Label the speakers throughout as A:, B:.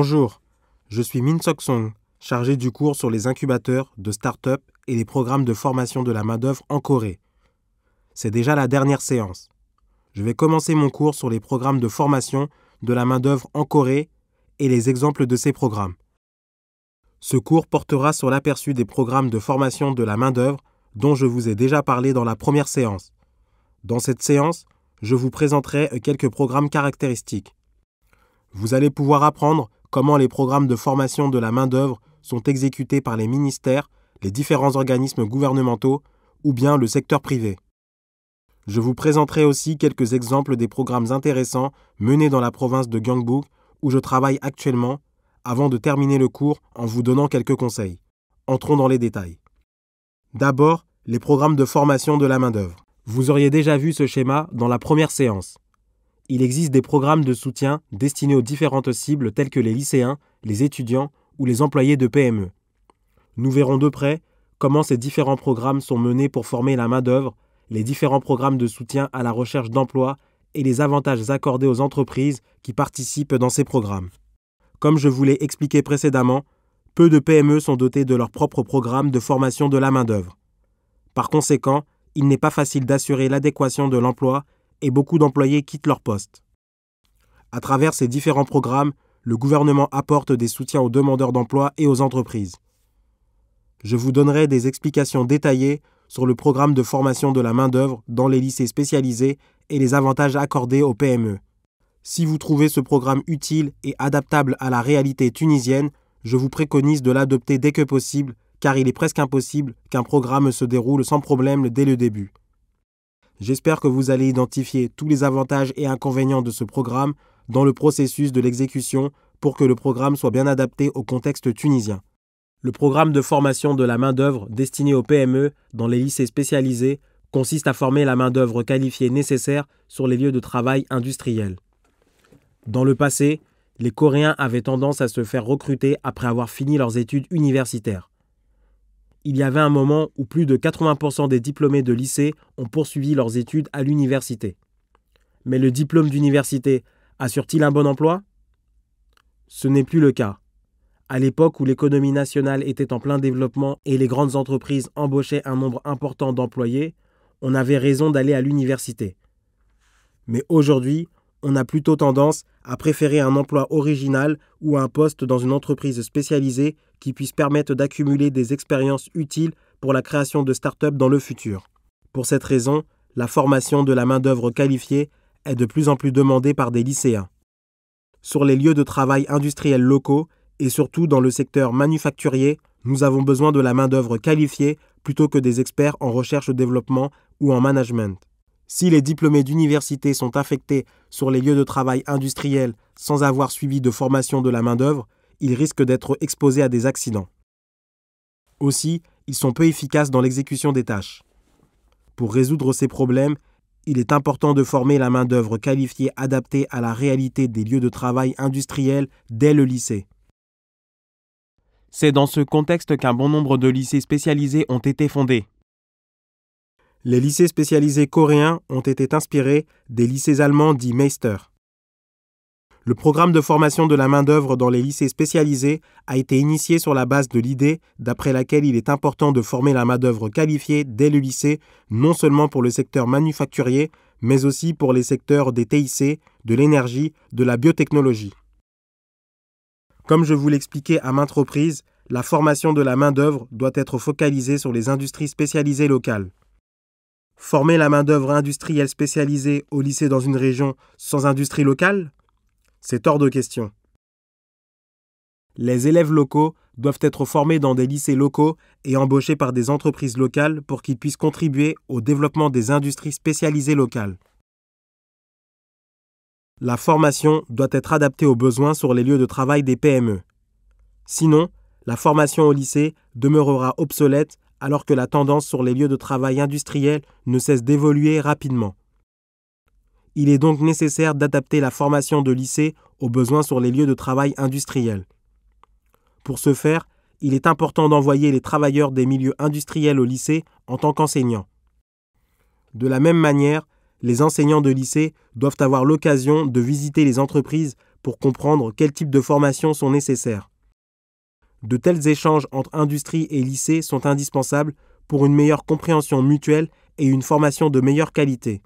A: Bonjour, je suis Min Sok Song, chargé du cours sur les incubateurs de start-up et les programmes de formation de la main-d'œuvre en Corée. C'est déjà la dernière séance. Je vais commencer mon cours sur les programmes de formation de la main-d'œuvre en Corée et les exemples de ces programmes. Ce cours portera sur l'aperçu des programmes de formation de la main-d'œuvre dont je vous ai déjà parlé dans la première séance. Dans cette séance, je vous présenterai quelques programmes caractéristiques. Vous allez pouvoir apprendre comment les programmes de formation de la main-d'œuvre sont exécutés par les ministères, les différents organismes gouvernementaux ou bien le secteur privé. Je vous présenterai aussi quelques exemples des programmes intéressants menés dans la province de Gyeongbuk où je travaille actuellement avant de terminer le cours en vous donnant quelques conseils. Entrons dans les détails. D'abord, les programmes de formation de la main-d'œuvre. Vous auriez déjà vu ce schéma dans la première séance il existe des programmes de soutien destinés aux différentes cibles telles que les lycéens, les étudiants ou les employés de PME. Nous verrons de près comment ces différents programmes sont menés pour former la main-d'œuvre, les différents programmes de soutien à la recherche d'emploi et les avantages accordés aux entreprises qui participent dans ces programmes. Comme je vous l'ai expliqué précédemment, peu de PME sont dotées de leur propre programme de formation de la main-d'œuvre. Par conséquent, il n'est pas facile d'assurer l'adéquation de l'emploi et beaucoup d'employés quittent leur poste. À travers ces différents programmes, le gouvernement apporte des soutiens aux demandeurs d'emploi et aux entreprises. Je vous donnerai des explications détaillées sur le programme de formation de la main-d'œuvre dans les lycées spécialisés et les avantages accordés aux PME. Si vous trouvez ce programme utile et adaptable à la réalité tunisienne, je vous préconise de l'adopter dès que possible, car il est presque impossible qu'un programme se déroule sans problème dès le début. J'espère que vous allez identifier tous les avantages et inconvénients de ce programme dans le processus de l'exécution pour que le programme soit bien adapté au contexte tunisien. Le programme de formation de la main-d'œuvre destiné aux PME dans les lycées spécialisés consiste à former la main-d'œuvre qualifiée nécessaire sur les lieux de travail industriels. Dans le passé, les Coréens avaient tendance à se faire recruter après avoir fini leurs études universitaires il y avait un moment où plus de 80% des diplômés de lycée ont poursuivi leurs études à l'université. Mais le diplôme d'université assure-t-il un bon emploi Ce n'est plus le cas. À l'époque où l'économie nationale était en plein développement et les grandes entreprises embauchaient un nombre important d'employés, on avait raison d'aller à l'université. Mais aujourd'hui, on a plutôt tendance à préférer un emploi original ou un poste dans une entreprise spécialisée qui puisse permettre d'accumuler des expériences utiles pour la création de start-up dans le futur. Pour cette raison, la formation de la main-d'œuvre qualifiée est de plus en plus demandée par des lycéens. Sur les lieux de travail industriels locaux et surtout dans le secteur manufacturier, nous avons besoin de la main-d'œuvre qualifiée plutôt que des experts en recherche-développement ou en management. Si les diplômés d'université sont affectés sur les lieux de travail industriels sans avoir suivi de formation de la main-d'œuvre, ils risquent d'être exposés à des accidents. Aussi, ils sont peu efficaces dans l'exécution des tâches. Pour résoudre ces problèmes, il est important de former la main-d'œuvre qualifiée adaptée à la réalité des lieux de travail industriels dès le lycée. C'est dans ce contexte qu'un bon nombre de lycées spécialisés ont été fondés les lycées spécialisés coréens ont été inspirés des lycées allemands dits Meister. Le programme de formation de la main-d'œuvre dans les lycées spécialisés a été initié sur la base de l'idée d'après laquelle il est important de former la main-d'œuvre qualifiée dès le lycée, non seulement pour le secteur manufacturier, mais aussi pour les secteurs des TIC, de l'énergie, de la biotechnologie. Comme je vous l'expliquais à maintes reprises, la formation de la main-d'œuvre doit être focalisée sur les industries spécialisées locales. Former la main-d'œuvre industrielle spécialisée au lycée dans une région sans industrie locale C'est hors de question. Les élèves locaux doivent être formés dans des lycées locaux et embauchés par des entreprises locales pour qu'ils puissent contribuer au développement des industries spécialisées locales. La formation doit être adaptée aux besoins sur les lieux de travail des PME. Sinon, la formation au lycée demeurera obsolète alors que la tendance sur les lieux de travail industriels ne cesse d'évoluer rapidement. Il est donc nécessaire d'adapter la formation de lycée aux besoins sur les lieux de travail industriels. Pour ce faire, il est important d'envoyer les travailleurs des milieux industriels au lycée en tant qu'enseignants. De la même manière, les enseignants de lycée doivent avoir l'occasion de visiter les entreprises pour comprendre quel type de formations sont nécessaires. De tels échanges entre industrie et lycée sont indispensables pour une meilleure compréhension mutuelle et une formation de meilleure qualité.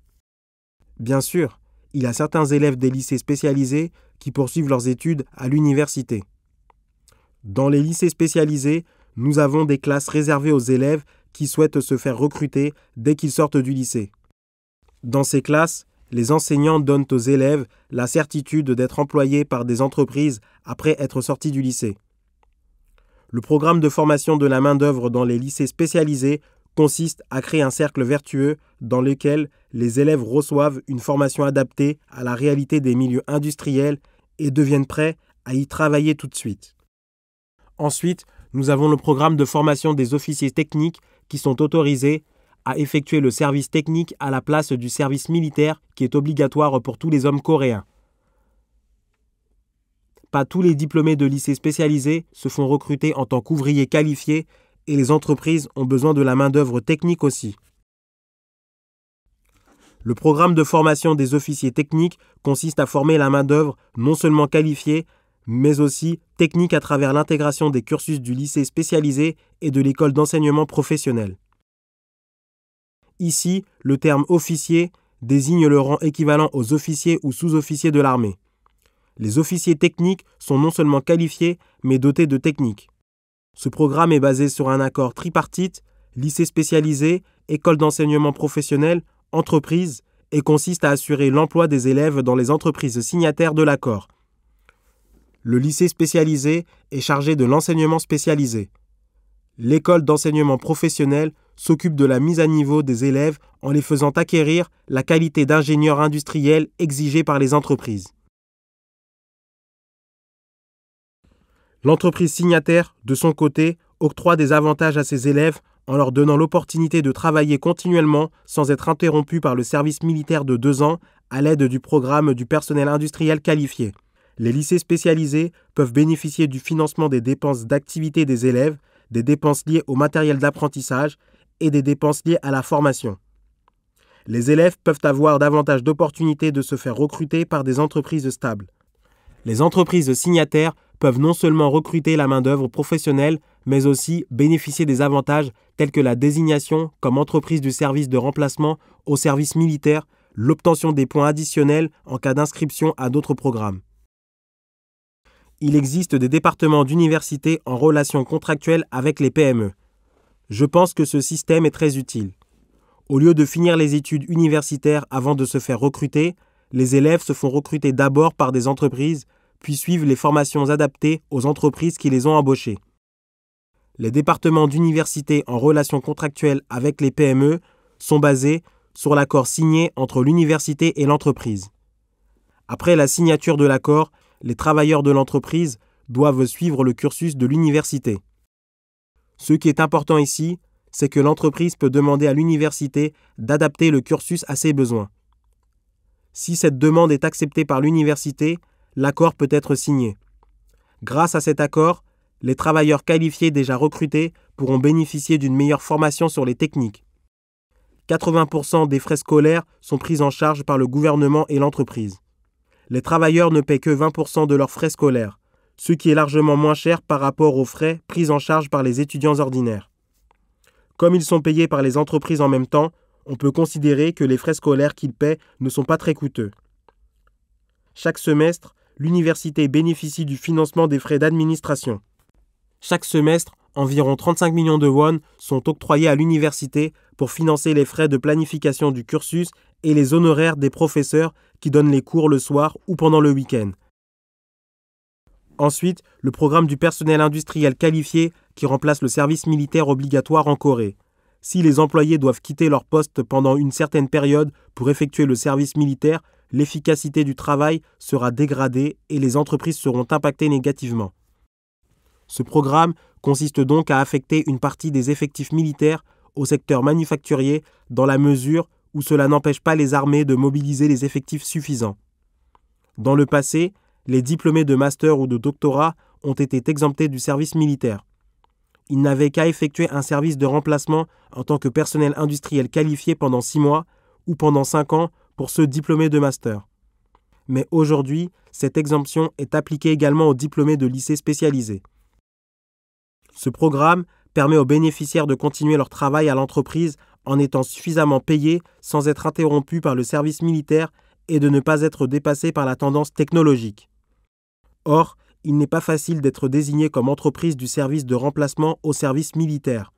A: Bien sûr, il y a certains élèves des lycées spécialisés qui poursuivent leurs études à l'université. Dans les lycées spécialisés, nous avons des classes réservées aux élèves qui souhaitent se faire recruter dès qu'ils sortent du lycée. Dans ces classes, les enseignants donnent aux élèves la certitude d'être employés par des entreprises après être sortis du lycée. Le programme de formation de la main-d'œuvre dans les lycées spécialisés consiste à créer un cercle vertueux dans lequel les élèves reçoivent une formation adaptée à la réalité des milieux industriels et deviennent prêts à y travailler tout de suite. Ensuite, nous avons le programme de formation des officiers techniques qui sont autorisés à effectuer le service technique à la place du service militaire qui est obligatoire pour tous les hommes coréens. Pas tous les diplômés de lycées spécialisés se font recruter en tant qu'ouvriers qualifiés et les entreprises ont besoin de la main-d'œuvre technique aussi. Le programme de formation des officiers techniques consiste à former la main-d'œuvre non seulement qualifiée, mais aussi technique à travers l'intégration des cursus du lycée spécialisé et de l'école d'enseignement professionnel. Ici, le terme officier désigne le rang équivalent aux officiers ou sous-officiers de l'armée les officiers techniques sont non seulement qualifiés, mais dotés de techniques. Ce programme est basé sur un accord tripartite, lycée spécialisé, école d'enseignement professionnel, entreprise, et consiste à assurer l'emploi des élèves dans les entreprises signataires de l'accord. Le lycée spécialisé est chargé de l'enseignement spécialisé. L'école d'enseignement professionnel s'occupe de la mise à niveau des élèves en les faisant acquérir la qualité d'ingénieur industriel exigée par les entreprises. L'entreprise signataire, de son côté, octroie des avantages à ses élèves en leur donnant l'opportunité de travailler continuellement sans être interrompu par le service militaire de deux ans à l'aide du programme du personnel industriel qualifié. Les lycées spécialisés peuvent bénéficier du financement des dépenses d'activité des élèves, des dépenses liées au matériel d'apprentissage et des dépenses liées à la formation. Les élèves peuvent avoir davantage d'opportunités de se faire recruter par des entreprises stables. Les entreprises signataires peuvent non seulement recruter la main-d'œuvre professionnelle, mais aussi bénéficier des avantages tels que la désignation comme entreprise du service de remplacement au service militaire, l'obtention des points additionnels en cas d'inscription à d'autres programmes. Il existe des départements d'université en relation contractuelle avec les PME. Je pense que ce système est très utile. Au lieu de finir les études universitaires avant de se faire recruter, les élèves se font recruter d'abord par des entreprises puis suivent les formations adaptées aux entreprises qui les ont embauchées. Les départements d'université en relation contractuelle avec les PME sont basés sur l'accord signé entre l'université et l'entreprise. Après la signature de l'accord, les travailleurs de l'entreprise doivent suivre le cursus de l'université. Ce qui est important ici, c'est que l'entreprise peut demander à l'université d'adapter le cursus à ses besoins. Si cette demande est acceptée par l'université, l'accord peut être signé. Grâce à cet accord, les travailleurs qualifiés déjà recrutés pourront bénéficier d'une meilleure formation sur les techniques. 80% des frais scolaires sont pris en charge par le gouvernement et l'entreprise. Les travailleurs ne paient que 20% de leurs frais scolaires, ce qui est largement moins cher par rapport aux frais pris en charge par les étudiants ordinaires. Comme ils sont payés par les entreprises en même temps, on peut considérer que les frais scolaires qu'ils paient ne sont pas très coûteux. Chaque semestre, l'université bénéficie du financement des frais d'administration. Chaque semestre, environ 35 millions de won sont octroyés à l'université pour financer les frais de planification du cursus et les honoraires des professeurs qui donnent les cours le soir ou pendant le week-end. Ensuite, le programme du personnel industriel qualifié qui remplace le service militaire obligatoire en Corée. Si les employés doivent quitter leur poste pendant une certaine période pour effectuer le service militaire, l'efficacité du travail sera dégradée et les entreprises seront impactées négativement. Ce programme consiste donc à affecter une partie des effectifs militaires au secteur manufacturier dans la mesure où cela n'empêche pas les armées de mobiliser les effectifs suffisants. Dans le passé, les diplômés de master ou de doctorat ont été exemptés du service militaire il n'avait qu'à effectuer un service de remplacement en tant que personnel industriel qualifié pendant 6 mois ou pendant 5 ans pour ceux diplômés de master. Mais aujourd'hui, cette exemption est appliquée également aux diplômés de lycées spécialisés. Ce programme permet aux bénéficiaires de continuer leur travail à l'entreprise en étant suffisamment payés sans être interrompus par le service militaire et de ne pas être dépassés par la tendance technologique. Or, il n'est pas facile d'être désigné comme entreprise du service de remplacement au service militaire.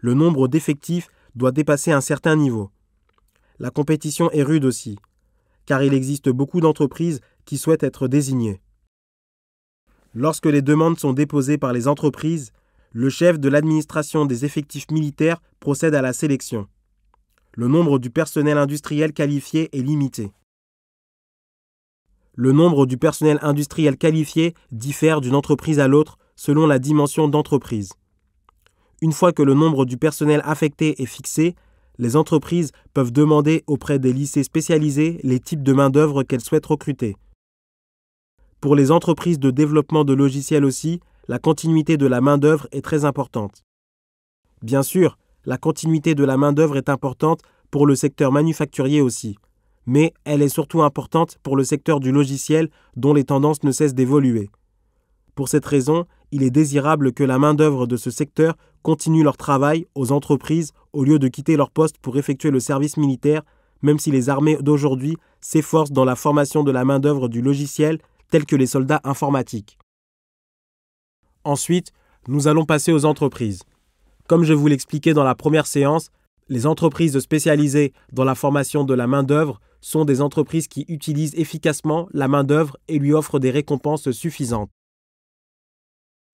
A: Le nombre d'effectifs doit dépasser un certain niveau. La compétition est rude aussi, car il existe beaucoup d'entreprises qui souhaitent être désignées. Lorsque les demandes sont déposées par les entreprises, le chef de l'administration des effectifs militaires procède à la sélection. Le nombre du personnel industriel qualifié est limité. Le nombre du personnel industriel qualifié diffère d'une entreprise à l'autre selon la dimension d'entreprise. Une fois que le nombre du personnel affecté est fixé, les entreprises peuvent demander auprès des lycées spécialisés les types de main-d'œuvre qu'elles souhaitent recruter. Pour les entreprises de développement de logiciels aussi, la continuité de la main-d'œuvre est très importante. Bien sûr, la continuité de la main-d'œuvre est importante pour le secteur manufacturier aussi mais elle est surtout importante pour le secteur du logiciel dont les tendances ne cessent d'évoluer. Pour cette raison, il est désirable que la main-d'œuvre de ce secteur continue leur travail aux entreprises au lieu de quitter leur poste pour effectuer le service militaire, même si les armées d'aujourd'hui s'efforcent dans la formation de la main-d'œuvre du logiciel tels que les soldats informatiques. Ensuite, nous allons passer aux entreprises. Comme je vous l'expliquais dans la première séance, les entreprises spécialisées dans la formation de la main-d'œuvre sont des entreprises qui utilisent efficacement la main-d'œuvre et lui offrent des récompenses suffisantes.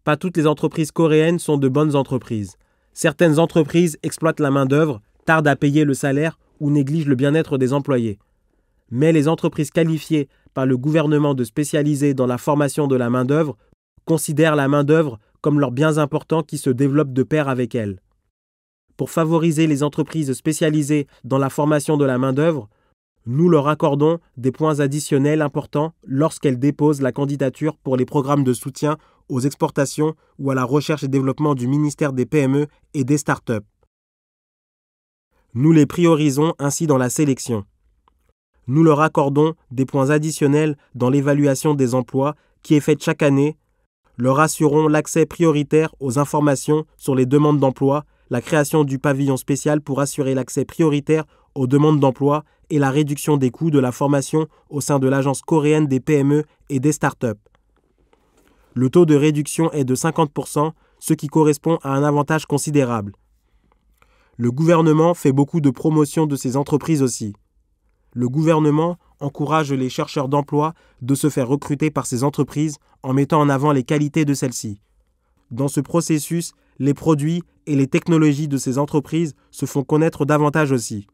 A: Pas toutes les entreprises coréennes sont de bonnes entreprises. Certaines entreprises exploitent la main-d'œuvre, tardent à payer le salaire ou négligent le bien-être des employés. Mais les entreprises qualifiées par le gouvernement de spécialiser dans la formation de la main-d'œuvre considèrent la main-d'œuvre comme leurs biens importants qui se développent de pair avec elle. Pour favoriser les entreprises spécialisées dans la formation de la main-d'œuvre, nous leur accordons des points additionnels importants lorsqu'elles déposent la candidature pour les programmes de soutien aux exportations ou à la recherche et développement du ministère des PME et des startups. Nous les priorisons ainsi dans la sélection. Nous leur accordons des points additionnels dans l'évaluation des emplois qui est faite chaque année, leur assurons l'accès prioritaire aux informations sur les demandes d'emploi la création du pavillon spécial pour assurer l'accès prioritaire aux demandes d'emploi et la réduction des coûts de la formation au sein de l'Agence coréenne des PME et des start-up. Le taux de réduction est de 50%, ce qui correspond à un avantage considérable. Le gouvernement fait beaucoup de promotion de ces entreprises aussi. Le gouvernement encourage les chercheurs d'emploi de se faire recruter par ces entreprises en mettant en avant les qualités de celles-ci. Dans ce processus, les produits et les technologies de ces entreprises se font connaître davantage aussi.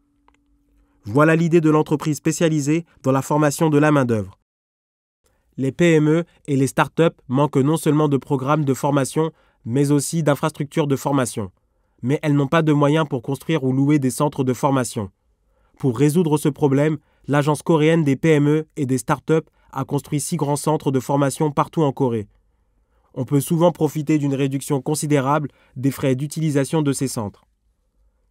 A: Voilà l'idée de l'entreprise spécialisée dans la formation de la main-d'œuvre. Les PME et les start-up manquent non seulement de programmes de formation, mais aussi d'infrastructures de formation. Mais elles n'ont pas de moyens pour construire ou louer des centres de formation. Pour résoudre ce problème, l'Agence coréenne des PME et des start-up a construit six grands centres de formation partout en Corée on peut souvent profiter d'une réduction considérable des frais d'utilisation de ces centres.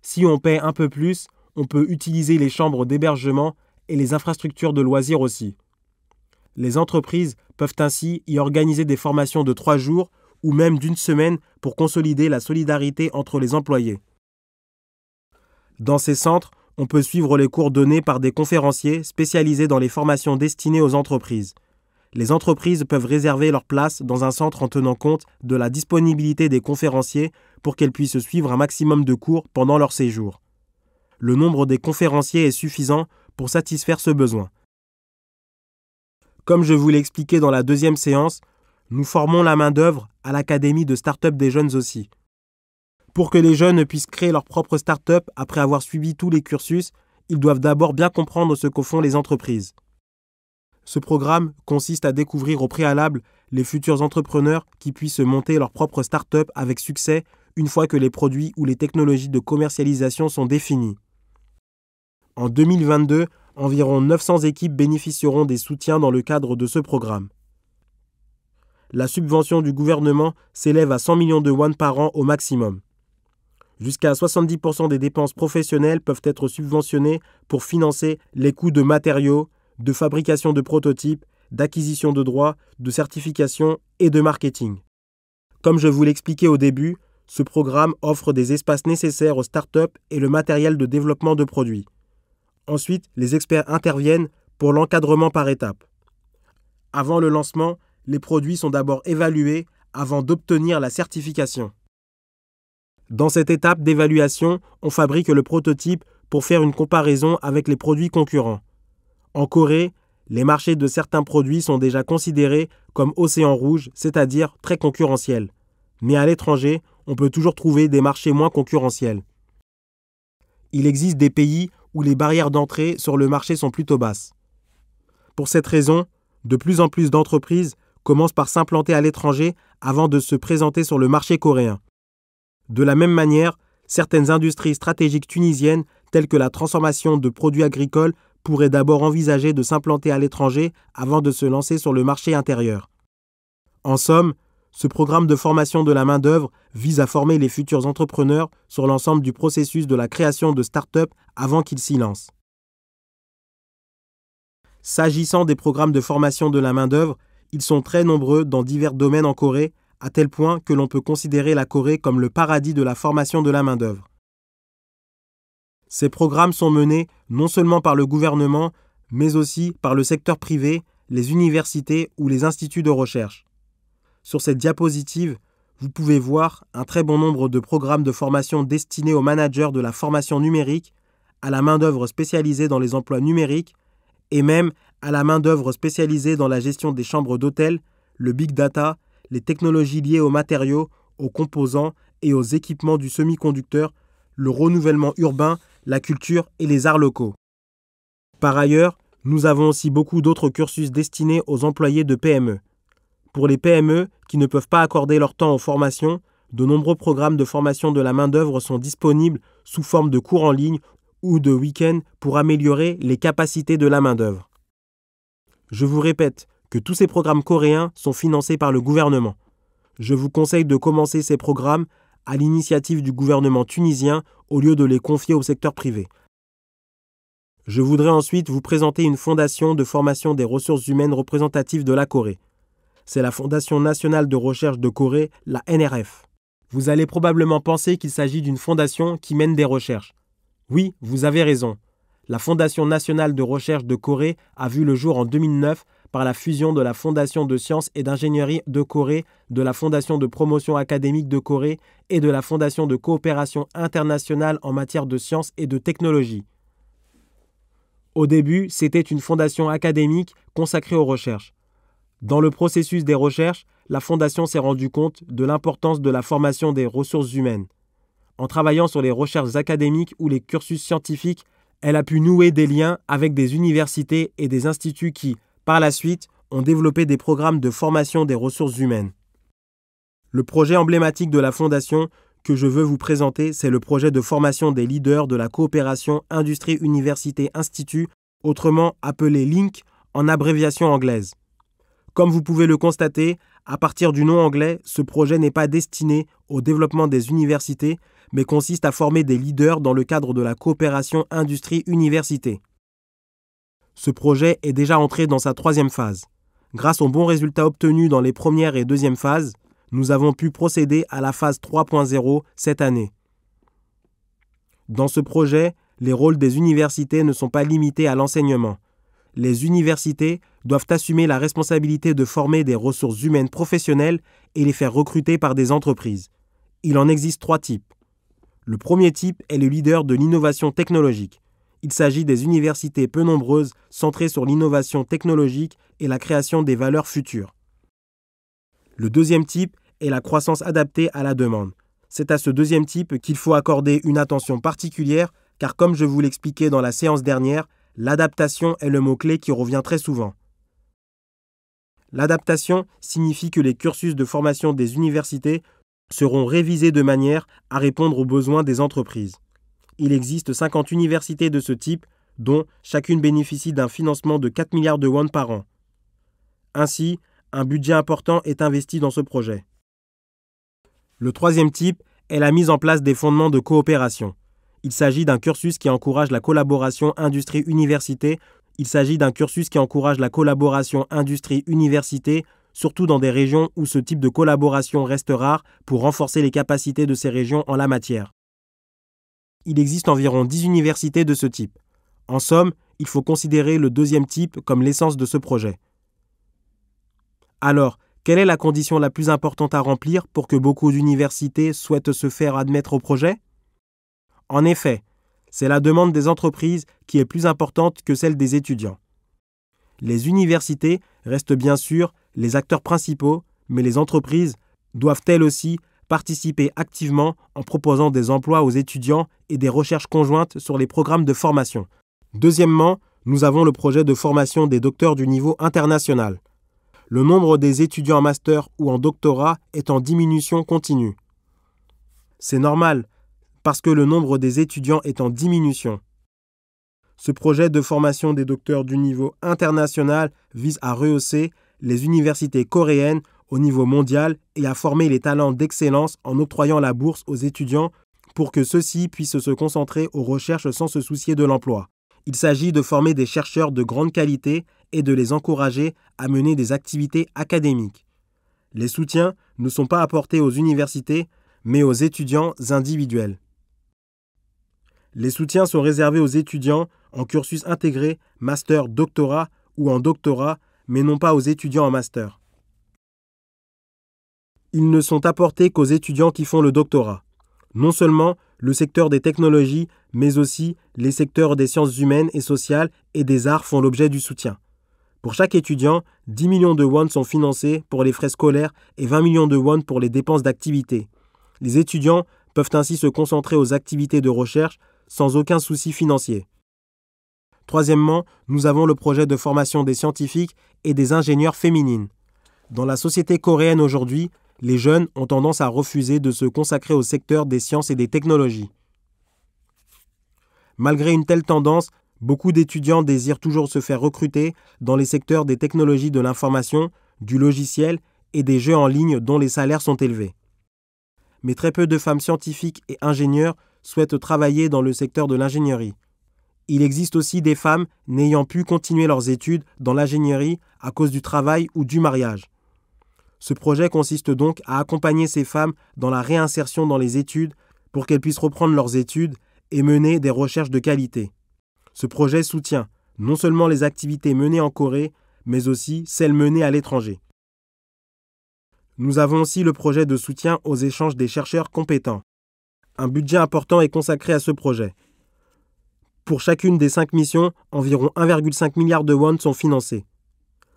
A: Si on paie un peu plus, on peut utiliser les chambres d'hébergement et les infrastructures de loisirs aussi. Les entreprises peuvent ainsi y organiser des formations de trois jours ou même d'une semaine pour consolider la solidarité entre les employés. Dans ces centres, on peut suivre les cours donnés par des conférenciers spécialisés dans les formations destinées aux entreprises les entreprises peuvent réserver leur place dans un centre en tenant compte de la disponibilité des conférenciers pour qu'elles puissent suivre un maximum de cours pendant leur séjour. Le nombre des conférenciers est suffisant pour satisfaire ce besoin. Comme je vous l'ai expliqué dans la deuxième séance, nous formons la main-d'œuvre à l'Académie de start-up des jeunes aussi. Pour que les jeunes puissent créer leur propre start-up après avoir suivi tous les cursus, ils doivent d'abord bien comprendre ce que font les entreprises. Ce programme consiste à découvrir au préalable les futurs entrepreneurs qui puissent monter leur propre start-up avec succès une fois que les produits ou les technologies de commercialisation sont définis. En 2022, environ 900 équipes bénéficieront des soutiens dans le cadre de ce programme. La subvention du gouvernement s'élève à 100 millions de won par an au maximum. Jusqu'à 70% des dépenses professionnelles peuvent être subventionnées pour financer les coûts de matériaux, de fabrication de prototypes, d'acquisition de droits, de certification et de marketing. Comme je vous l'expliquais au début, ce programme offre des espaces nécessaires aux startups et le matériel de développement de produits. Ensuite, les experts interviennent pour l'encadrement par étapes. Avant le lancement, les produits sont d'abord évalués avant d'obtenir la certification. Dans cette étape d'évaluation, on fabrique le prototype pour faire une comparaison avec les produits concurrents. En Corée, les marchés de certains produits sont déjà considérés comme océan rouge, c'est-à-dire très concurrentiels. Mais à l'étranger, on peut toujours trouver des marchés moins concurrentiels. Il existe des pays où les barrières d'entrée sur le marché sont plutôt basses. Pour cette raison, de plus en plus d'entreprises commencent par s'implanter à l'étranger avant de se présenter sur le marché coréen. De la même manière, certaines industries stratégiques tunisiennes telles que la transformation de produits agricoles pourrait d'abord envisager de s'implanter à l'étranger avant de se lancer sur le marché intérieur. En somme, ce programme de formation de la main-d'œuvre vise à former les futurs entrepreneurs sur l'ensemble du processus de la création de start-up avant qu'ils s'y lancent. S'agissant des programmes de formation de la main-d'œuvre, ils sont très nombreux dans divers domaines en Corée, à tel point que l'on peut considérer la Corée comme le paradis de la formation de la main-d'œuvre. Ces programmes sont menés non seulement par le gouvernement, mais aussi par le secteur privé, les universités ou les instituts de recherche. Sur cette diapositive, vous pouvez voir un très bon nombre de programmes de formation destinés aux managers de la formation numérique, à la main-d'œuvre spécialisée dans les emplois numériques et même à la main-d'œuvre spécialisée dans la gestion des chambres d'hôtel, le big data, les technologies liées aux matériaux, aux composants et aux équipements du semi-conducteur, le renouvellement urbain la culture et les arts locaux. Par ailleurs, nous avons aussi beaucoup d'autres cursus destinés aux employés de PME. Pour les PME qui ne peuvent pas accorder leur temps aux formations, de nombreux programmes de formation de la main-d'œuvre sont disponibles sous forme de cours en ligne ou de week-ends pour améliorer les capacités de la main-d'œuvre. Je vous répète que tous ces programmes coréens sont financés par le gouvernement. Je vous conseille de commencer ces programmes à l'initiative du gouvernement tunisien au lieu de les confier au secteur privé. Je voudrais ensuite vous présenter une fondation de formation des ressources humaines représentatives de la Corée. C'est la Fondation nationale de recherche de Corée, la NRF. Vous allez probablement penser qu'il s'agit d'une fondation qui mène des recherches. Oui, vous avez raison. La Fondation nationale de recherche de Corée a vu le jour en 2009 par la fusion de la Fondation de sciences et d'ingénierie de Corée, de la Fondation de promotion académique de Corée et de la Fondation de coopération internationale en matière de sciences et de technologie. Au début, c'était une fondation académique consacrée aux recherches. Dans le processus des recherches, la Fondation s'est rendue compte de l'importance de la formation des ressources humaines. En travaillant sur les recherches académiques ou les cursus scientifiques, elle a pu nouer des liens avec des universités et des instituts qui, par la suite, on développait des programmes de formation des ressources humaines. Le projet emblématique de la Fondation que je veux vous présenter, c'est le projet de formation des leaders de la coopération Industrie-Université-Institut, autrement appelé LINK en abréviation anglaise. Comme vous pouvez le constater, à partir du nom anglais, ce projet n'est pas destiné au développement des universités, mais consiste à former des leaders dans le cadre de la coopération industrie-université. Ce projet est déjà entré dans sa troisième phase. Grâce aux bons résultats obtenus dans les premières et deuxièmes phases, nous avons pu procéder à la phase 3.0 cette année. Dans ce projet, les rôles des universités ne sont pas limités à l'enseignement. Les universités doivent assumer la responsabilité de former des ressources humaines professionnelles et les faire recruter par des entreprises. Il en existe trois types. Le premier type est le leader de l'innovation technologique. Il s'agit des universités peu nombreuses centrées sur l'innovation technologique et la création des valeurs futures. Le deuxième type est la croissance adaptée à la demande. C'est à ce deuxième type qu'il faut accorder une attention particulière car comme je vous l'expliquais dans la séance dernière, l'adaptation est le mot-clé qui revient très souvent. L'adaptation signifie que les cursus de formation des universités seront révisés de manière à répondre aux besoins des entreprises il existe 50 universités de ce type, dont chacune bénéficie d'un financement de 4 milliards de won par an. Ainsi, un budget important est investi dans ce projet. Le troisième type est la mise en place des fondements de coopération. Il s'agit d'un cursus qui encourage la collaboration industrie-université. Il s'agit d'un cursus qui encourage la collaboration industrie-université, surtout dans des régions où ce type de collaboration reste rare pour renforcer les capacités de ces régions en la matière il existe environ 10 universités de ce type. En somme, il faut considérer le deuxième type comme l'essence de ce projet. Alors, quelle est la condition la plus importante à remplir pour que beaucoup d'universités souhaitent se faire admettre au projet En effet, c'est la demande des entreprises qui est plus importante que celle des étudiants. Les universités restent bien sûr les acteurs principaux, mais les entreprises doivent elles aussi participer activement en proposant des emplois aux étudiants et des recherches conjointes sur les programmes de formation. Deuxièmement, nous avons le projet de formation des docteurs du niveau international. Le nombre des étudiants en master ou en doctorat est en diminution continue. C'est normal, parce que le nombre des étudiants est en diminution. Ce projet de formation des docteurs du niveau international vise à rehausser les universités coréennes au niveau mondial et à former les talents d'excellence en octroyant la bourse aux étudiants pour que ceux-ci puissent se concentrer aux recherches sans se soucier de l'emploi. Il s'agit de former des chercheurs de grande qualité et de les encourager à mener des activités académiques. Les soutiens ne sont pas apportés aux universités, mais aux étudiants individuels. Les soutiens sont réservés aux étudiants en cursus intégré, master, doctorat ou en doctorat, mais non pas aux étudiants en master ils ne sont apportés qu'aux étudiants qui font le doctorat. Non seulement le secteur des technologies, mais aussi les secteurs des sciences humaines et sociales et des arts font l'objet du soutien. Pour chaque étudiant, 10 millions de won sont financés pour les frais scolaires et 20 millions de won pour les dépenses d'activité. Les étudiants peuvent ainsi se concentrer aux activités de recherche sans aucun souci financier. Troisièmement, nous avons le projet de formation des scientifiques et des ingénieurs féminines. Dans la société coréenne aujourd'hui, les jeunes ont tendance à refuser de se consacrer au secteur des sciences et des technologies. Malgré une telle tendance, beaucoup d'étudiants désirent toujours se faire recruter dans les secteurs des technologies de l'information, du logiciel et des jeux en ligne dont les salaires sont élevés. Mais très peu de femmes scientifiques et ingénieurs souhaitent travailler dans le secteur de l'ingénierie. Il existe aussi des femmes n'ayant pu continuer leurs études dans l'ingénierie à cause du travail ou du mariage. Ce projet consiste donc à accompagner ces femmes dans la réinsertion dans les études pour qu'elles puissent reprendre leurs études et mener des recherches de qualité. Ce projet soutient non seulement les activités menées en Corée, mais aussi celles menées à l'étranger. Nous avons aussi le projet de soutien aux échanges des chercheurs compétents. Un budget important est consacré à ce projet. Pour chacune des cinq missions, environ 1,5 milliard de won sont financés.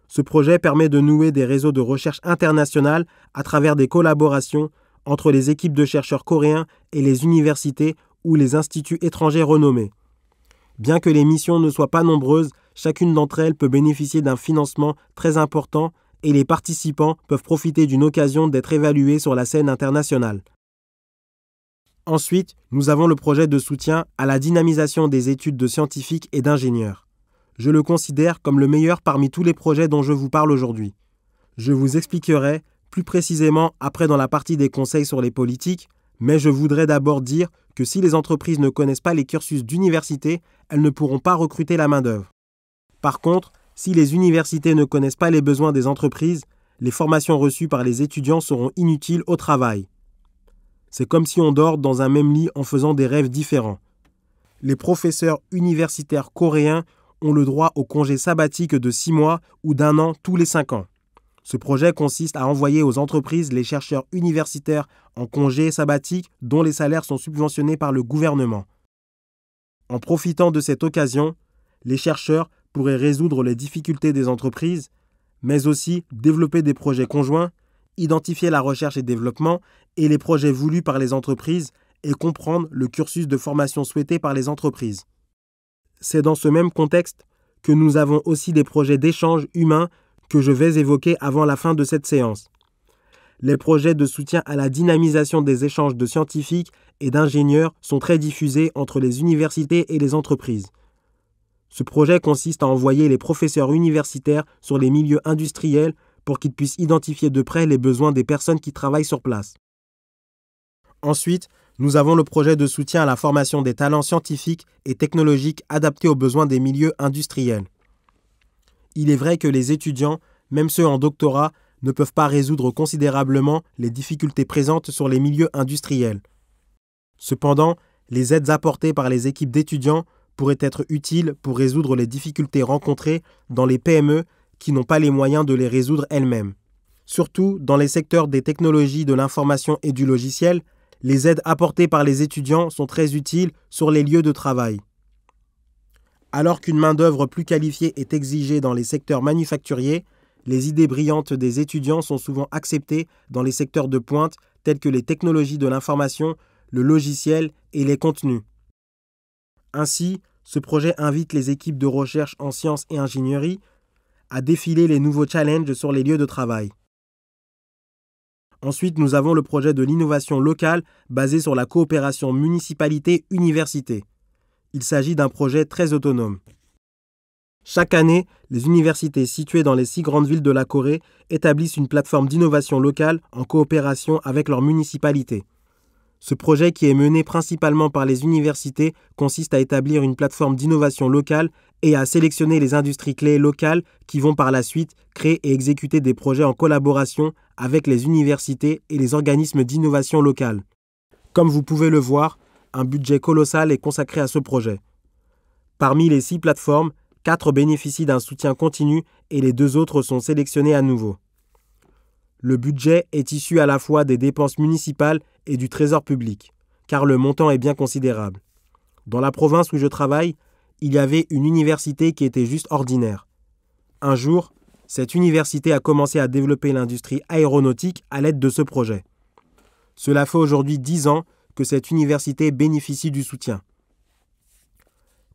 A: Ce projet permet de nouer des réseaux de recherche internationale à travers des collaborations entre les équipes de chercheurs coréens et les universités ou les instituts étrangers renommés. Bien que les missions ne soient pas nombreuses, chacune d'entre elles peut bénéficier d'un financement très important et les participants peuvent profiter d'une occasion d'être évalués sur la scène internationale. Ensuite, nous avons le projet de soutien à la dynamisation des études de scientifiques et d'ingénieurs je le considère comme le meilleur parmi tous les projets dont je vous parle aujourd'hui. Je vous expliquerai plus précisément après dans la partie des conseils sur les politiques, mais je voudrais d'abord dire que si les entreprises ne connaissent pas les cursus d'université, elles ne pourront pas recruter la main-d'œuvre. Par contre, si les universités ne connaissent pas les besoins des entreprises, les formations reçues par les étudiants seront inutiles au travail. C'est comme si on dort dans un même lit en faisant des rêves différents. Les professeurs universitaires coréens ont le droit au congé sabbatique de 6 mois ou d'un an tous les 5 ans. Ce projet consiste à envoyer aux entreprises les chercheurs universitaires en congé sabbatique dont les salaires sont subventionnés par le gouvernement. En profitant de cette occasion, les chercheurs pourraient résoudre les difficultés des entreprises, mais aussi développer des projets conjoints, identifier la recherche et développement et les projets voulus par les entreprises et comprendre le cursus de formation souhaité par les entreprises c'est dans ce même contexte que nous avons aussi des projets d'échange humains que je vais évoquer avant la fin de cette séance. Les projets de soutien à la dynamisation des échanges de scientifiques et d'ingénieurs sont très diffusés entre les universités et les entreprises. Ce projet consiste à envoyer les professeurs universitaires sur les milieux industriels pour qu'ils puissent identifier de près les besoins des personnes qui travaillent sur place. Ensuite, nous avons le projet de soutien à la formation des talents scientifiques et technologiques adaptés aux besoins des milieux industriels. Il est vrai que les étudiants, même ceux en doctorat, ne peuvent pas résoudre considérablement les difficultés présentes sur les milieux industriels. Cependant, les aides apportées par les équipes d'étudiants pourraient être utiles pour résoudre les difficultés rencontrées dans les PME qui n'ont pas les moyens de les résoudre elles-mêmes. Surtout dans les secteurs des technologies de l'information et du logiciel, les aides apportées par les étudiants sont très utiles sur les lieux de travail. Alors qu'une main-d'œuvre plus qualifiée est exigée dans les secteurs manufacturiers, les idées brillantes des étudiants sont souvent acceptées dans les secteurs de pointe tels que les technologies de l'information, le logiciel et les contenus. Ainsi, ce projet invite les équipes de recherche en sciences et ingénierie à défiler les nouveaux challenges sur les lieux de travail. Ensuite, nous avons le projet de l'innovation locale basé sur la coopération municipalité-université. Il s'agit d'un projet très autonome. Chaque année, les universités situées dans les six grandes villes de la Corée établissent une plateforme d'innovation locale en coopération avec leur municipalités. Ce projet, qui est mené principalement par les universités, consiste à établir une plateforme d'innovation locale et à sélectionner les industries clés locales qui vont par la suite créer et exécuter des projets en collaboration avec les universités et les organismes d'innovation locale. Comme vous pouvez le voir, un budget colossal est consacré à ce projet. Parmi les six plateformes, quatre bénéficient d'un soutien continu et les deux autres sont sélectionnées à nouveau. Le budget est issu à la fois des dépenses municipales et du trésor public, car le montant est bien considérable. Dans la province où je travaille, il y avait une université qui était juste ordinaire. Un jour, cette université a commencé à développer l'industrie aéronautique à l'aide de ce projet. Cela fait aujourd'hui 10 ans que cette université bénéficie du soutien.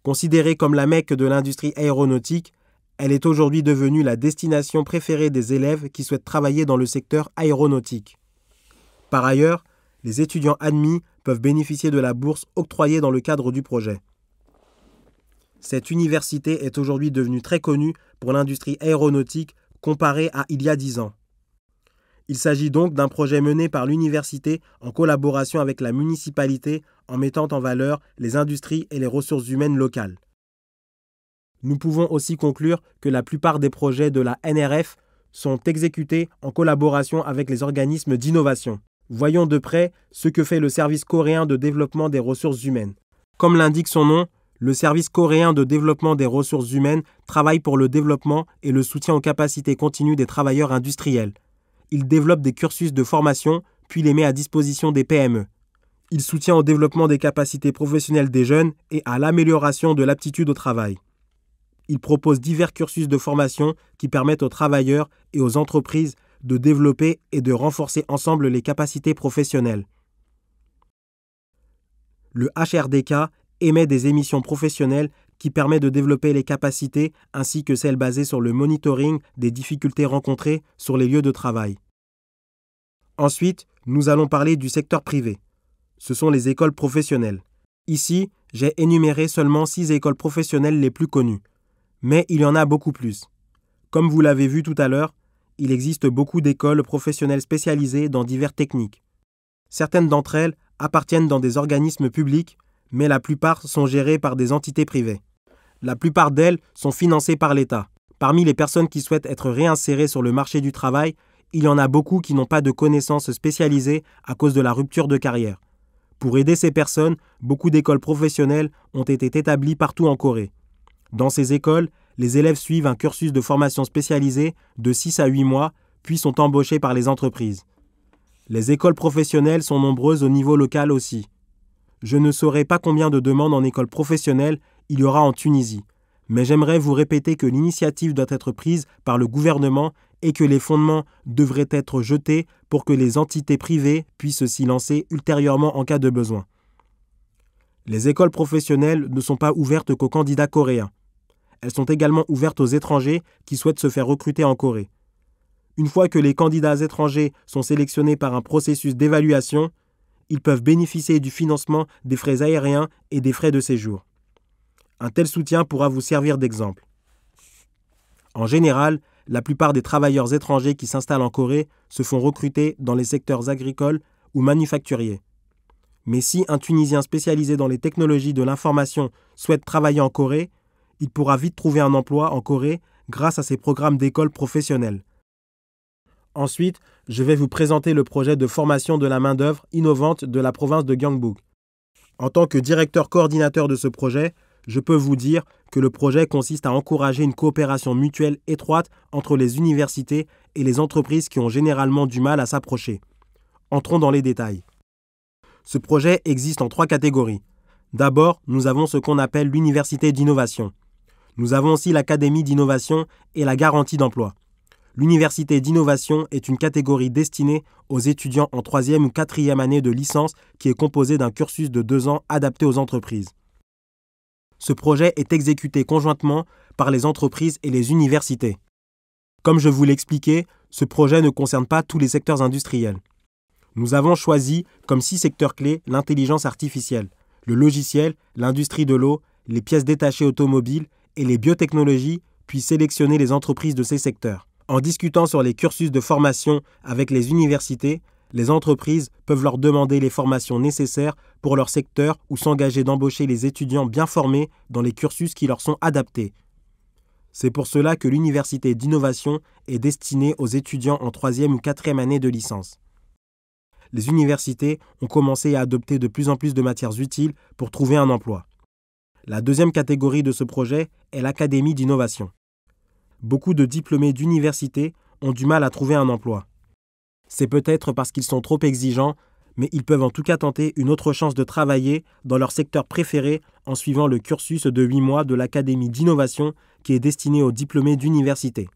A: Considérée comme la Mecque de l'industrie aéronautique, elle est aujourd'hui devenue la destination préférée des élèves qui souhaitent travailler dans le secteur aéronautique. Par ailleurs, les étudiants admis peuvent bénéficier de la bourse octroyée dans le cadre du projet. Cette université est aujourd'hui devenue très connue pour l'industrie aéronautique comparée à il y a dix ans. Il s'agit donc d'un projet mené par l'université en collaboration avec la municipalité en mettant en valeur les industries et les ressources humaines locales. Nous pouvons aussi conclure que la plupart des projets de la NRF sont exécutés en collaboration avec les organismes d'innovation. Voyons de près ce que fait le service coréen de développement des ressources humaines. Comme l'indique son nom, le service coréen de développement des ressources humaines travaille pour le développement et le soutien aux capacités continues des travailleurs industriels. Il développe des cursus de formation, puis les met à disposition des PME. Il soutient au développement des capacités professionnelles des jeunes et à l'amélioration de l'aptitude au travail. Il propose divers cursus de formation qui permettent aux travailleurs et aux entreprises de développer et de renforcer ensemble les capacités professionnelles. Le HRDK émet des émissions professionnelles qui permettent de développer les capacités ainsi que celles basées sur le monitoring des difficultés rencontrées sur les lieux de travail. Ensuite, nous allons parler du secteur privé. Ce sont les écoles professionnelles. Ici, j'ai énuméré seulement six écoles professionnelles les plus connues. Mais il y en a beaucoup plus. Comme vous l'avez vu tout à l'heure, il existe beaucoup d'écoles professionnelles spécialisées dans diverses techniques. Certaines d'entre elles appartiennent dans des organismes publics, mais la plupart sont gérées par des entités privées. La plupart d'elles sont financées par l'État. Parmi les personnes qui souhaitent être réinsérées sur le marché du travail, il y en a beaucoup qui n'ont pas de connaissances spécialisées à cause de la rupture de carrière. Pour aider ces personnes, beaucoup d'écoles professionnelles ont été établies partout en Corée. Dans ces écoles, les élèves suivent un cursus de formation spécialisée de 6 à 8 mois, puis sont embauchés par les entreprises. Les écoles professionnelles sont nombreuses au niveau local aussi. Je ne saurais pas combien de demandes en école professionnelle il y aura en Tunisie, mais j'aimerais vous répéter que l'initiative doit être prise par le gouvernement et que les fondements devraient être jetés pour que les entités privées puissent s'y lancer ultérieurement en cas de besoin. Les écoles professionnelles ne sont pas ouvertes qu'aux candidats coréens. Elles sont également ouvertes aux étrangers qui souhaitent se faire recruter en Corée. Une fois que les candidats étrangers sont sélectionnés par un processus d'évaluation, ils peuvent bénéficier du financement des frais aériens et des frais de séjour. Un tel soutien pourra vous servir d'exemple. En général, la plupart des travailleurs étrangers qui s'installent en Corée se font recruter dans les secteurs agricoles ou manufacturiers. Mais si un Tunisien spécialisé dans les technologies de l'information souhaite travailler en Corée, il pourra vite trouver un emploi en Corée grâce à ses programmes d'école professionnelle. Ensuite, je vais vous présenter le projet de formation de la main-d'œuvre innovante de la province de Gyeongbuk. En tant que directeur coordinateur de ce projet, je peux vous dire que le projet consiste à encourager une coopération mutuelle étroite entre les universités et les entreprises qui ont généralement du mal à s'approcher. Entrons dans les détails. Ce projet existe en trois catégories. D'abord, nous avons ce qu'on appelle l'université d'innovation. Nous avons aussi l'Académie d'innovation et la garantie d'emploi. L'université d'innovation est une catégorie destinée aux étudiants en troisième ou quatrième année de licence qui est composée d'un cursus de deux ans adapté aux entreprises. Ce projet est exécuté conjointement par les entreprises et les universités. Comme je vous l'expliquais, ce projet ne concerne pas tous les secteurs industriels. Nous avons choisi comme six secteurs clés l'intelligence artificielle, le logiciel, l'industrie de l'eau, les pièces détachées automobiles, et les biotechnologies puis sélectionner les entreprises de ces secteurs. En discutant sur les cursus de formation avec les universités, les entreprises peuvent leur demander les formations nécessaires pour leur secteur ou s'engager d'embaucher les étudiants bien formés dans les cursus qui leur sont adaptés. C'est pour cela que l'université d'innovation est destinée aux étudiants en troisième ou quatrième année de licence. Les universités ont commencé à adopter de plus en plus de matières utiles pour trouver un emploi. La deuxième catégorie de ce projet est l'Académie d'innovation. Beaucoup de diplômés d'université ont du mal à trouver un emploi. C'est peut-être parce qu'ils sont trop exigeants, mais ils peuvent en tout cas tenter une autre chance de travailler dans leur secteur préféré en suivant le cursus de 8 mois de l'Académie d'innovation qui est destinée aux diplômés d'université.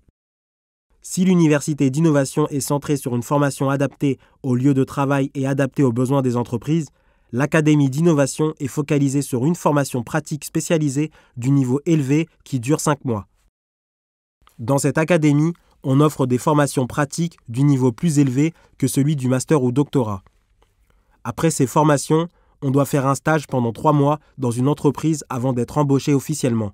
A: Si l'université d'innovation est centrée sur une formation adaptée au lieu de travail et adaptée aux besoins des entreprises, l'Académie d'innovation est focalisée sur une formation pratique spécialisée du niveau élevé qui dure 5 mois. Dans cette académie, on offre des formations pratiques du niveau plus élevé que celui du master ou doctorat. Après ces formations, on doit faire un stage pendant 3 mois dans une entreprise avant d'être embauché officiellement.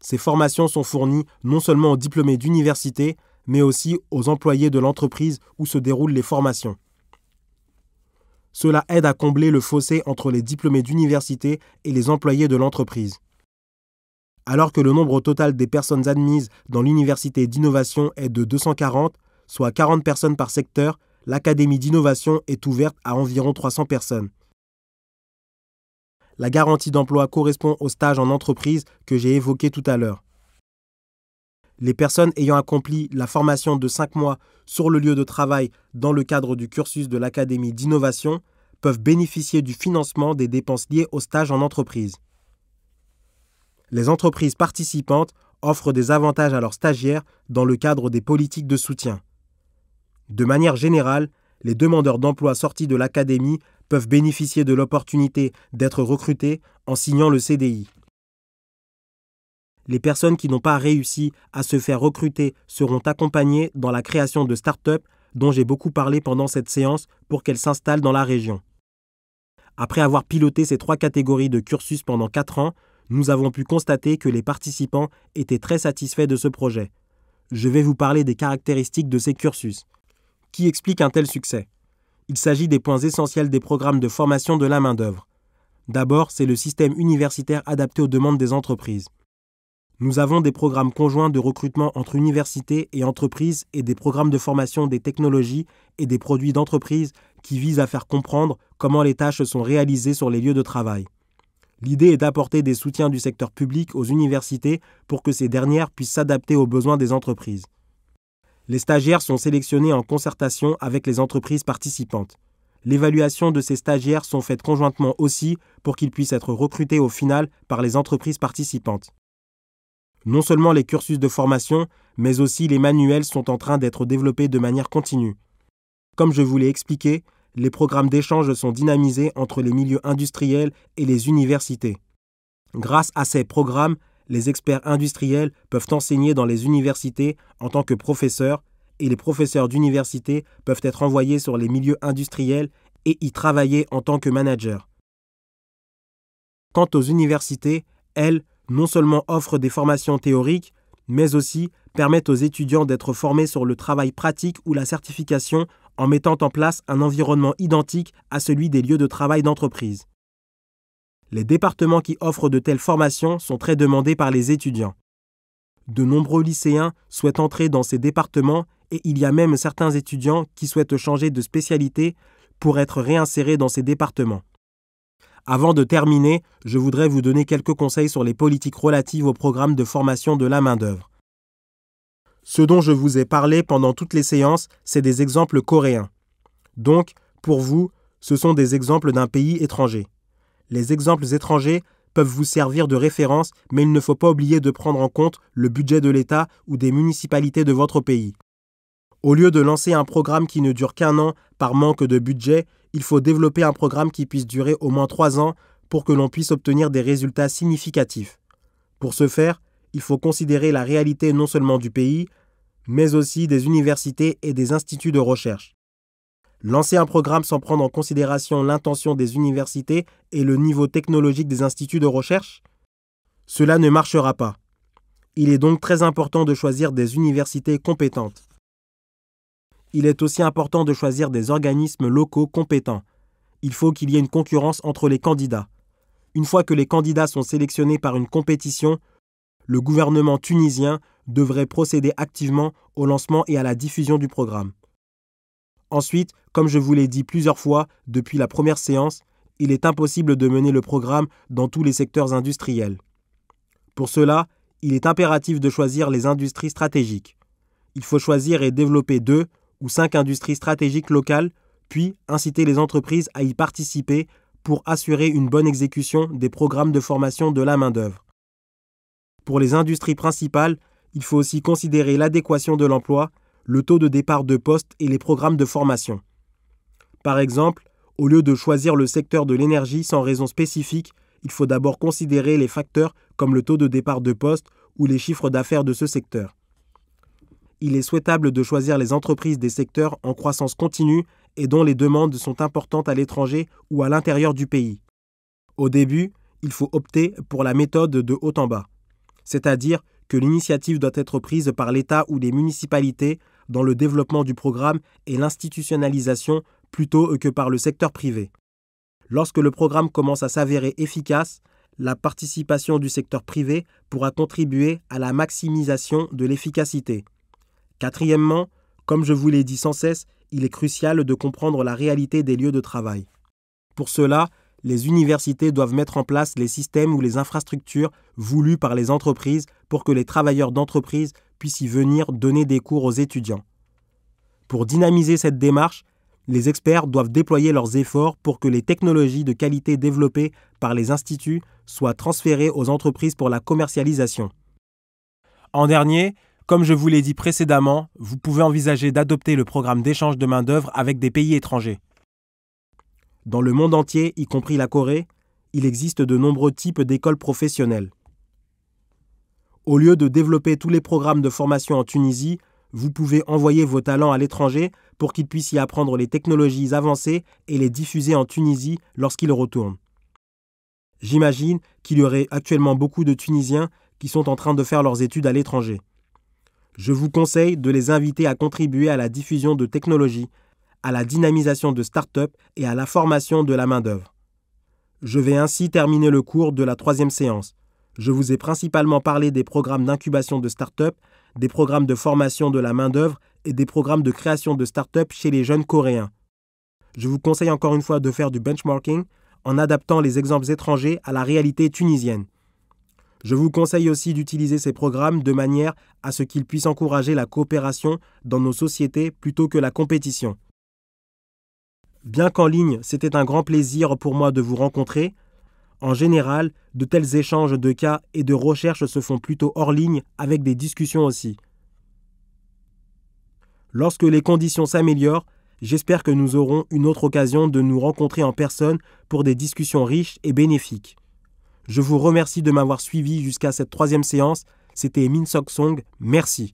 A: Ces formations sont fournies non seulement aux diplômés d'université, mais aussi aux employés de l'entreprise où se déroulent les formations. Cela aide à combler le fossé entre les diplômés d'université et les employés de l'entreprise. Alors que le nombre total des personnes admises dans l'université d'innovation est de 240, soit 40 personnes par secteur, l'Académie d'innovation est ouverte à environ 300 personnes. La garantie d'emploi correspond au stage en entreprise que j'ai évoqué tout à l'heure. Les personnes ayant accompli la formation de 5 mois sur le lieu de travail dans le cadre du cursus de l'Académie d'innovation peuvent bénéficier du financement des dépenses liées au stage en entreprise. Les entreprises participantes offrent des avantages à leurs stagiaires dans le cadre des politiques de soutien. De manière générale, les demandeurs d'emploi sortis de l'Académie peuvent bénéficier de l'opportunité d'être recrutés en signant le CDI les personnes qui n'ont pas réussi à se faire recruter seront accompagnées dans la création de start-up dont j'ai beaucoup parlé pendant cette séance pour qu'elles s'installent dans la région. Après avoir piloté ces trois catégories de cursus pendant quatre ans, nous avons pu constater que les participants étaient très satisfaits de ce projet. Je vais vous parler des caractéristiques de ces cursus. Qui explique un tel succès Il s'agit des points essentiels des programmes de formation de la main-d'œuvre. D'abord, c'est le système universitaire adapté aux demandes des entreprises. Nous avons des programmes conjoints de recrutement entre universités et entreprises et des programmes de formation des technologies et des produits d'entreprise qui visent à faire comprendre comment les tâches sont réalisées sur les lieux de travail. L'idée est d'apporter des soutiens du secteur public aux universités pour que ces dernières puissent s'adapter aux besoins des entreprises. Les stagiaires sont sélectionnés en concertation avec les entreprises participantes. L'évaluation de ces stagiaires sont faites conjointement aussi pour qu'ils puissent être recrutés au final par les entreprises participantes. Non seulement les cursus de formation, mais aussi les manuels sont en train d'être développés de manière continue. Comme je vous l'ai expliqué, les programmes d'échange sont dynamisés entre les milieux industriels et les universités. Grâce à ces programmes, les experts industriels peuvent enseigner dans les universités en tant que professeurs et les professeurs d'université peuvent être envoyés sur les milieux industriels et y travailler en tant que managers. Quant aux universités, elles, non seulement offrent des formations théoriques, mais aussi permettent aux étudiants d'être formés sur le travail pratique ou la certification en mettant en place un environnement identique à celui des lieux de travail d'entreprise. Les départements qui offrent de telles formations sont très demandés par les étudiants. De nombreux lycéens souhaitent entrer dans ces départements et il y a même certains étudiants qui souhaitent changer de spécialité pour être réinsérés dans ces départements. Avant de terminer, je voudrais vous donner quelques conseils sur les politiques relatives au programme de formation de la main-d'œuvre. Ce dont je vous ai parlé pendant toutes les séances, c'est des exemples coréens. Donc, pour vous, ce sont des exemples d'un pays étranger. Les exemples étrangers peuvent vous servir de référence, mais il ne faut pas oublier de prendre en compte le budget de l'État ou des municipalités de votre pays. Au lieu de lancer un programme qui ne dure qu'un an par manque de budget, il faut développer un programme qui puisse durer au moins trois ans pour que l'on puisse obtenir des résultats significatifs. Pour ce faire, il faut considérer la réalité non seulement du pays, mais aussi des universités et des instituts de recherche. Lancer un programme sans prendre en considération l'intention des universités et le niveau technologique des instituts de recherche Cela ne marchera pas. Il est donc très important de choisir des universités compétentes il est aussi important de choisir des organismes locaux compétents. Il faut qu'il y ait une concurrence entre les candidats. Une fois que les candidats sont sélectionnés par une compétition, le gouvernement tunisien devrait procéder activement au lancement et à la diffusion du programme. Ensuite, comme je vous l'ai dit plusieurs fois depuis la première séance, il est impossible de mener le programme dans tous les secteurs industriels. Pour cela, il est impératif de choisir les industries stratégiques. Il faut choisir et développer deux ou cinq industries stratégiques locales, puis inciter les entreprises à y participer pour assurer une bonne exécution des programmes de formation de la main-d'œuvre. Pour les industries principales, il faut aussi considérer l'adéquation de l'emploi, le taux de départ de poste et les programmes de formation. Par exemple, au lieu de choisir le secteur de l'énergie sans raison spécifique, il faut d'abord considérer les facteurs comme le taux de départ de poste ou les chiffres d'affaires de ce secteur il est souhaitable de choisir les entreprises des secteurs en croissance continue et dont les demandes sont importantes à l'étranger ou à l'intérieur du pays. Au début, il faut opter pour la méthode de haut en bas, c'est-à-dire que l'initiative doit être prise par l'État ou les municipalités dans le développement du programme et l'institutionnalisation plutôt que par le secteur privé. Lorsque le programme commence à s'avérer efficace, la participation du secteur privé pourra contribuer à la maximisation de l'efficacité. Quatrièmement, comme je vous l'ai dit sans cesse, il est crucial de comprendre la réalité des lieux de travail. Pour cela, les universités doivent mettre en place les systèmes ou les infrastructures voulues par les entreprises pour que les travailleurs d'entreprise puissent y venir donner des cours aux étudiants. Pour dynamiser cette démarche, les experts doivent déployer leurs efforts pour que les technologies de qualité développées par les instituts soient transférées aux entreprises pour la commercialisation. En dernier, comme je vous l'ai dit précédemment, vous pouvez envisager d'adopter le programme d'échange de main-d'œuvre avec des pays étrangers. Dans le monde entier, y compris la Corée, il existe de nombreux types d'écoles professionnelles. Au lieu de développer tous les programmes de formation en Tunisie, vous pouvez envoyer vos talents à l'étranger pour qu'ils puissent y apprendre les technologies avancées et les diffuser en Tunisie lorsqu'ils retournent. J'imagine qu'il y aurait actuellement beaucoup de Tunisiens qui sont en train de faire leurs études à l'étranger. Je vous conseille de les inviter à contribuer à la diffusion de technologies, à la dynamisation de start-up et à la formation de la main-d'œuvre. Je vais ainsi terminer le cours de la troisième séance. Je vous ai principalement parlé des programmes d'incubation de start-up, des programmes de formation de la main-d'œuvre et des programmes de création de start-up chez les jeunes coréens. Je vous conseille encore une fois de faire du benchmarking en adaptant les exemples étrangers à la réalité tunisienne. Je vous conseille aussi d'utiliser ces programmes de manière à ce qu'ils puissent encourager la coopération dans nos sociétés plutôt que la compétition. Bien qu'en ligne, c'était un grand plaisir pour moi de vous rencontrer, en général, de tels échanges de cas et de recherches se font plutôt hors ligne avec des discussions aussi. Lorsque les conditions s'améliorent, j'espère que nous aurons une autre occasion de nous rencontrer en personne pour des discussions riches et bénéfiques. Je vous remercie de m'avoir suivi jusqu'à cette troisième séance. C'était Min Sok Song. Merci.